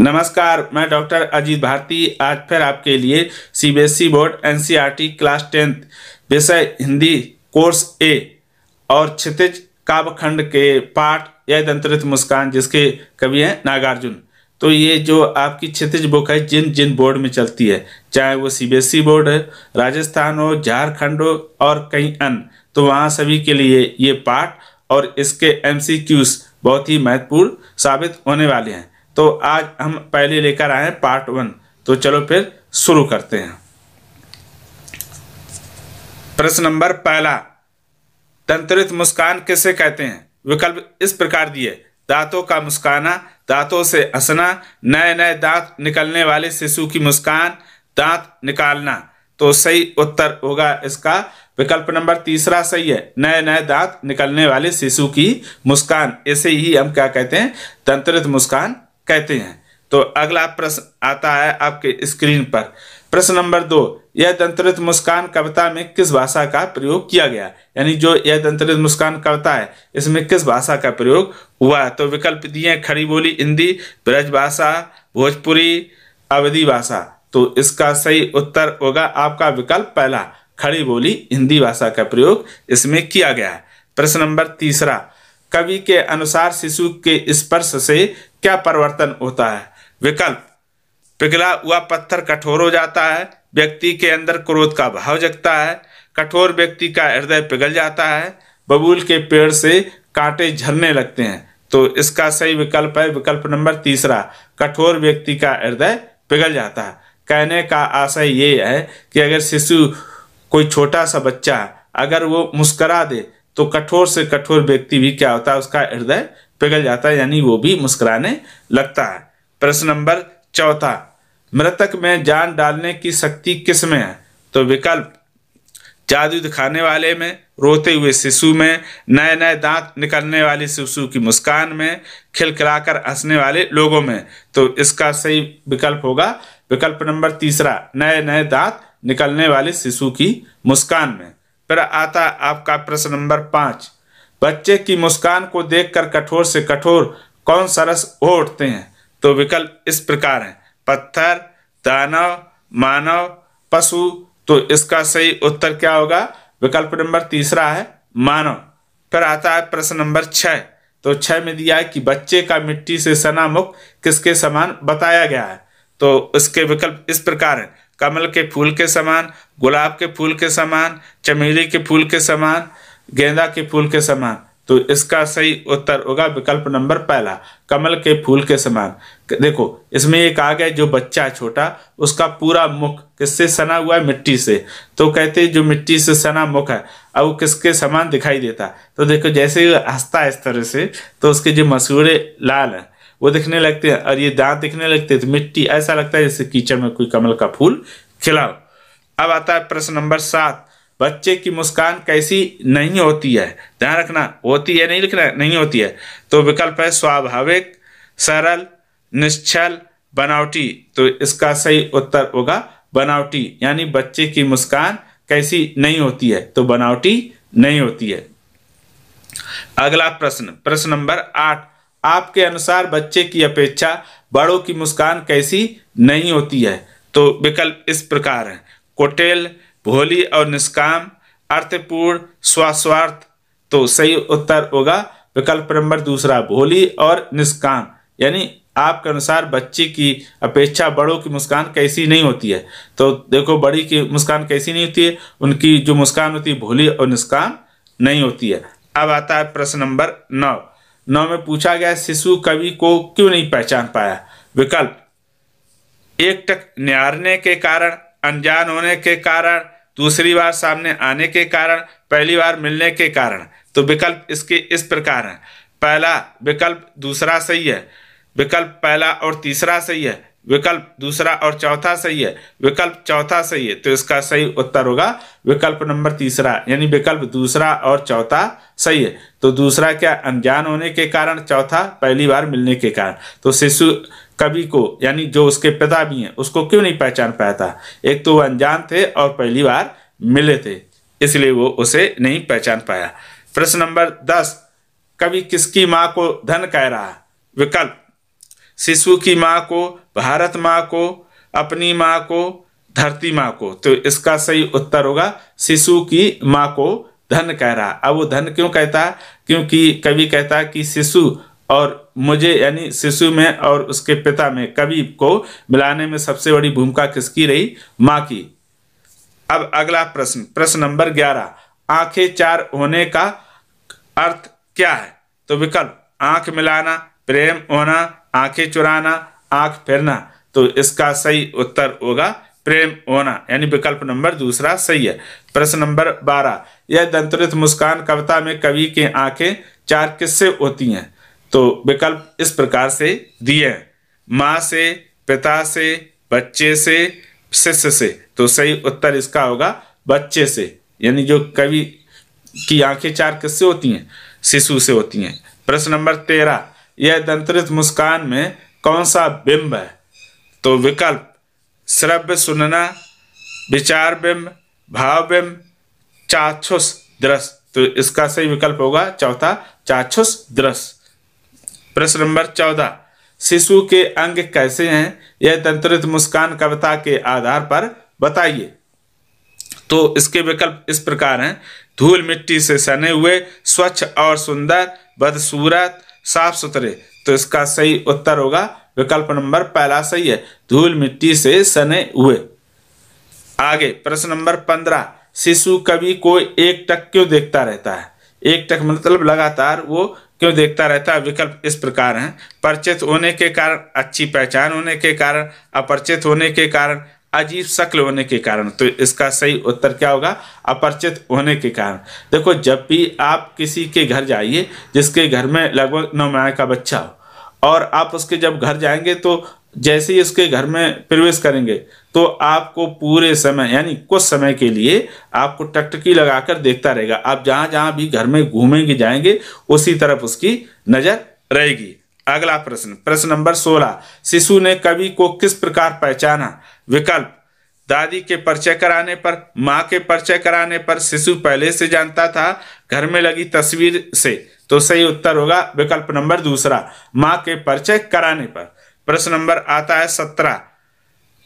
नमस्कार मैं डॉक्टर अजीत भारती आज फिर आपके लिए CBSE e board NCERT e class tenth विषय हिंदी कोर्स ए और क्षितिज काव्यखंड के पाठ यह दंतरित मुस्कान जिसके कवि हैं नागार्जुन तो ये जो आपकी क्षितिज बुक है जिन जिन बोर्ड में चलती है चाहे वो सीबीएसई e बोर्ड है राजस्थान हो झारखंड हो और कई अन्य तो वहाँ सभी के लिए ये पाठ और इसके एम बहुत ही महत्वपूर्ण साबित होने वाले हैं तो आज हम पहले लेकर आए हैं पार्ट वन तो चलो फिर शुरू करते हैं प्रश्न नंबर पहला तंत्रित मुस्कान किसे कहते हैं विकल्प इस प्रकार दिए दांतों का मुस्काना दांतों से हंसना नए नए दांत निकलने वाले शिशु की मुस्कान दांत निकालना तो सही उत्तर होगा इसका विकल्प नंबर तीसरा सही है नए नए दांत निकलने वाले शिशु की मुस्कान ऐसे ही हम क्या कहते हैं तंत्रित मुस्कान कहते हैं तो अगला प्रश्न आता है आपके स्क्रीन पर प्रश्न नंबर दो यह दंतरित मुस्कान कविता में किस भाषा का प्रयोग किया गया यानी जो यह दंतरित मुस्कान कविता है इसमें किस भाषा का प्रयोग हुआ तो विकल्प दिए खड़ी बोली हिंदी ब्रज भाषा भोजपुरी अवधि भाषा तो इसका सही उत्तर होगा आपका विकल्प पहला खड़ी बोली हिंदी भाषा का प्रयोग इसमें किया गया है प्रश्न नंबर तीसरा कवि के अनुसार शिशु के स्पर्श से क्या परिवर्तन होता है विकल्प पिघला हुआ पत्थर कठोर हो जाता है व्यक्ति के अंदर क्रोध का भाव जगता है कठोर व्यक्ति का हृदय पिघल जाता है बबूल के पेड़ से कांटे झरने लगते हैं तो इसका सही विकल्प है विकल्प नंबर तीसरा कठोर व्यक्ति का हृदय पिघल जाता है कहने का आशय ये है कि अगर शिशु कोई छोटा सा बच्चा अगर वो मुस्करा दे तो कठोर से कठोर व्यक्ति भी क्या होता है उसका हृदय पिघल जाता है यानी वो भी मुस्कुराने लगता है प्रश्न नंबर चौथा मृतक में जान डालने की शक्ति किस में है तो विकल्प जादू दिखाने वाले में रोते हुए शिशु में नए नए दांत निकलने वाले शिशु की मुस्कान में खिलखिलाकर हंसने वाले लोगों में तो इसका सही विकल्प होगा विकल्प नंबर तीसरा नए नए दांत निकलने वाले शिशु की मुस्कान में फिर आता आपका प्रश्न नंबर पांच बच्चे की मुस्कान को देखकर कठोर से कठोर कौन सरस हो उठते हैं तो विकल्प इस प्रकार है पत्थर दानव मानव पशु तो इसका सही उत्तर क्या होगा विकल्प नंबर तीसरा है मानव फिर आता है प्रश्न नंबर छह तो छह में दिया है कि बच्चे का मिट्टी से सना मुख किसके समान बताया गया है तो इसके विकल्प इस प्रकार है कमल के फूल के समान गुलाब के फूल के समान चमेली के फूल के समान गेंदा के फूल के समान तो इसका सही उत्तर होगा विकल्प नंबर पहला कमल के फूल के समान देखो इसमें एक आ गया जो बच्चा है छोटा उसका पूरा मुख किससे सना हुआ है मिट्टी से तो कहते जो मिट्टी से सना मुख है अब वो किसके समान दिखाई देता तो देखो जैसे हंसता है इस तरह से तो उसके जो मसूरे लाल हैं वो दिखने लगते हैं और ये दांत दिखने लगते हैं तो मिट्टी ऐसा लगता है जैसे कीचड़ में कोई कमल का फूल खिलाओ अब आता है प्रश्न नंबर सात बच्चे की मुस्कान कैसी नहीं होती है ध्यान रखना होती है नहीं लिखना नहीं होती है तो विकल्प है स्वाभाविक सरल निश्चल बनावटी तो इसका सही उत्तर होगा बनावटी यानी बच्चे की मुस्कान कैसी नहीं होती है तो बनावटी नहीं होती है अगला प्रश्न प्रश्न नंबर आठ आपके अनुसार बच्चे की अपेक्षा बड़ों की मुस्कान कैसी नहीं होती है तो विकल्प इस प्रकार है कोटेल भोली और निष्काम अर्थपूर्ण स्वस्वार्थ तो सही उत्तर होगा विकल्प नंबर दूसरा भोली और निष्काम यानी आपके अनुसार बच्चे की अपेक्षा बड़ों की मुस्कान कैसी नहीं होती है तो देखो बड़ी की मुस्कान कैसी नहीं होती है उनकी जो मुस्कान होती है भोली और निष्काम नहीं होती है अब आता है प्रश्न नंबर नौ नौ में पूछा गया शिशु कवि को क्यों नहीं पहचान पाया विकल्प एक टक निहारने के कारण अनजान होने के कारण दूसरी बार सामने आने के कारण पहली बार मिलने के कारण तो विकल्प इसके इस प्रकार हैं पहला विकल्प दूसरा सही है विकल्प पहला और तीसरा सही है विकल्प दूसरा और चौथा सही है विकल्प चौथा सही है तो इसका सही उत्तर होगा विकल्प नंबर तीसरा यानी विकल्प दूसरा और चौथा सही है तो दूसरा क्या अनजान होने के कारण चौथा पहली बार मिलने के कारण तो शिशु कवि को यानी जो उसके पिता भी हैं उसको क्यों नहीं पहचान पाया था एक तो वो अनजान थे और पहली बार मिले थे इसलिए वो उसे नहीं पहचान पाया प्रश्न नंबर दस कवि किसकी माँ को धन कह रहा विकल्प शिशु की माँ को भारत माँ को अपनी माँ को धरती माँ को तो इसका सही उत्तर होगा शिशु की माँ को धन कह रहा अब वो धन क्यों कहता है क्योंकि कवि कहता है कि शिशु और मुझे यानी शिशु में और उसके पिता में कवि को मिलाने में सबसे बड़ी भूमिका किसकी रही माँ की अब अगला प्रश्न प्रश्न नंबर ग्यारह आंखें चार होने का अर्थ क्या है तो विकल्प आंख मिलाना प्रेम होना आंखें चुराना आंख फिरना तो इसका सही उत्तर होगा प्रेम होना यानी विकल्प नंबर दूसरा सही है प्रश्न नंबर बारह यह दंतरित मुस्कान कविता में कवि के आंखें चार किससे होती हैं तो विकल्प इस प्रकार से दिए हैं माँ से पिता से बच्चे से शिष्य से तो सही उत्तर इसका होगा बच्चे से यानी जो कवि की आंखें चार किससे होती हैं शिशु से होती हैं प्रश्न नंबर तेरह यह दंतरित मुस्कान में कौन सा बिंब है तो विकल्प श्रव्य सुनना विचार बिंब भाव बिंब चाक्षुष दृश्य तो इसका सही विकल्प होगा चौथा चाक्षुष दृश्य प्रश्न नंबर चौदह शिशु के अंग कैसे हैं यह दंतरित मुस्कान कविता के आधार पर बताइए तो इसके विकल्प इस प्रकार हैं धूल मिट्टी से सने हुए स्वच्छ और सुंदर बदसूरत साफ सुथरे तो इसका सही उत्तर होगा विकल्प नंबर पहला सही है धूल मिट्टी से सने हुए आगे प्रश्न नंबर पंद्रह शिशु कवि को एक टक क्यों देखता रहता है एक टक मतलब लगातार वो क्यों देखता रहता है विकल्प इस प्रकार हैं परिचित होने के कारण अच्छी पहचान होने के कारण अपरिचित होने के कारण अजीब शक्ल होने के कारण तो इसका सही उत्तर क्या होगा अपरिचित होने के कारण देखो जब भी आप किसी के घर जाइए जिसके घर में लगभग नौ महीने का बच्चा हो और आप उसके जब घर जाएंगे तो जैसे ही उसके घर में प्रवेश करेंगे तो आपको पूरे समय यानी कुछ समय के लिए आपको टकटकी लगाकर देखता रहेगा आप जहाँ जहाँ भी घर में घूमेंगे जाएंगे उसी तरफ उसकी नज़र रहेगी अगला प्रश्न प्रश्न नंबर सोलह शिशु ने कवि को किस प्रकार पहचाना विकल्प दादी के परिचय कराने पर माँ के परिचय कराने पर शिशु पहले से जानता था घर में लगी तस्वीर से तो सही उत्तर होगा विकल्प नंबर दूसरा माँ के परिचय कराने पर प्रश्न नंबर आता है सत्रह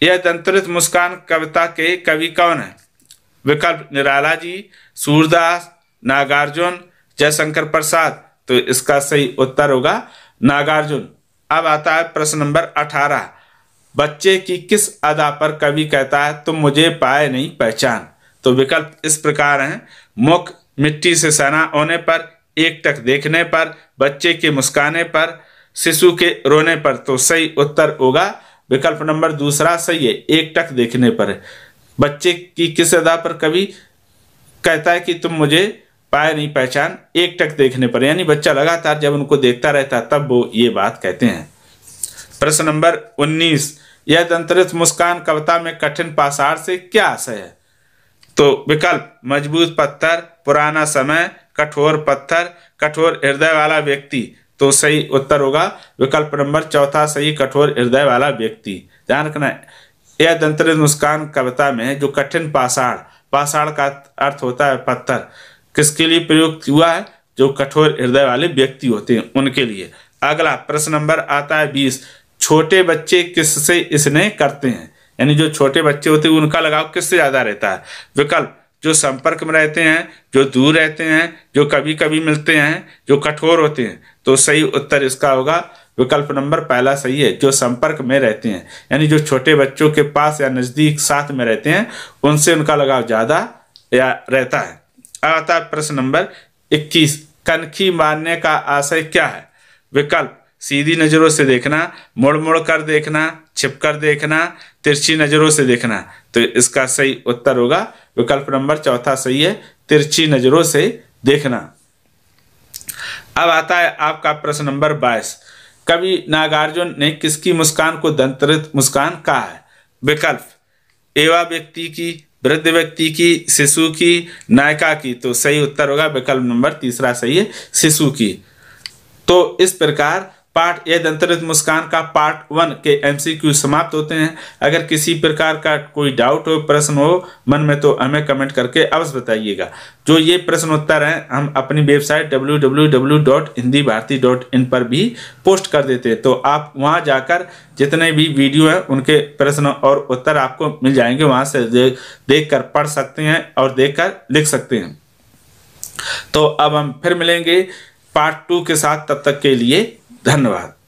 यह दंतरित मुस्कान कविता के कवि कौन है विकल्प निराला जी सूरदास नागार्जुन जयशंकर प्रसाद तो इसका सही उत्तर होगा नागार्जुन अब आता है प्रश्न नंबर अठारह बच्चे की किस अदा पर कवि कहता है तुम मुझे पाए नहीं पहचान तो विकल्प इस प्रकार हैं मुख मिट्टी से सना होने पर एक टक देखने पर बच्चे के मुस्काने पर शिशु के रोने पर तो सही उत्तर होगा विकल्प नंबर दूसरा सही है एकटक देखने पर बच्चे की किस अदा पर कवि कहता है कि तुम मुझे पाए नहीं पहचान एक टक देखने पर यानी बच्चा लगातार जब उनको देखता रहता तब वो ये बात कहते हैं प्रश्न नंबर 19 यह दंतरित मुस्कान कविता में कठिन पासार से क्या आशय है तो विकल्प मजबूत पत्थर पुराना समय कठोर पत्थर कठोर हृदय वाला व्यक्ति तो सही उत्तर होगा विकल्प नंबर चौथा सही कठोर हृदय वाला व्यक्ति ध्यान रखना यह दंतरित मुस्कान कविता में जो कठिन पाषाण पाषाण का अर्थ होता है पत्थर किसके लिए प्रयुक्त हुआ है जो कठोर हृदय वाले व्यक्ति होते हैं उनके लिए अगला प्रश्न नंबर आता है बीस छोटे बच्चे किससे इसने करते हैं यानी जो छोटे बच्चे होते हैं उनका लगाव किससे ज़्यादा रहता है विकल्प जो संपर्क में रहते हैं जो दूर रहते हैं जो कभी कभी मिलते हैं जो कठोर होते हैं तो सही उत्तर इसका होगा विकल्प नंबर पहला सही है जो संपर्क में रहते हैं यानी जो छोटे बच्चों के पास या नज़दीक साथ में रहते हैं उनसे उनका लगाव ज़्यादा या रहता है आता प्रश्न नंबर 21 कनखी मारने का आशय क्या है विकल्प सीधी नज़रों से देखना मुड़ मुड़ कर देखना छिप कर देखना तिरछी नज़रों से देखना तो इसका सही उत्तर होगा विकल्प नंबर चौथा सही है तिरछी नज़रों से देखना अब आता है आपका प्रश्न नंबर बाईस कवि नागार्जुन ने किसकी मुस्कान को दंतरित मुस्कान कहा है विकल्प एवा व्यक्ति की वृद्ध व्यक्ति की शिशु की नायिका की तो सही उत्तर होगा विकल्प नंबर तीसरा सही है शिशु की तो इस प्रकार पार्ट ए दंतरित मुस्कान का पार्ट वन के एमसीक्यू समाप्त होते हैं अगर किसी प्रकार का कोई डाउट हो प्रश्न हो मन में तो हमें कमेंट करके अवश्य बताइएगा जो ये प्रश्न उत्तर हैं हम अपनी वेबसाइट www.hindibharti.in पर भी पोस्ट कर देते हैं तो आप वहाँ जाकर जितने भी वीडियो हैं उनके प्रश्न और उत्तर आपको मिल जाएंगे वहाँ से दे, देख कर पढ़ सकते हैं और देख कर लिख सकते हैं तो अब हम फिर मिलेंगे पार्ट टू के साथ तब तक के लिए धन्यवाद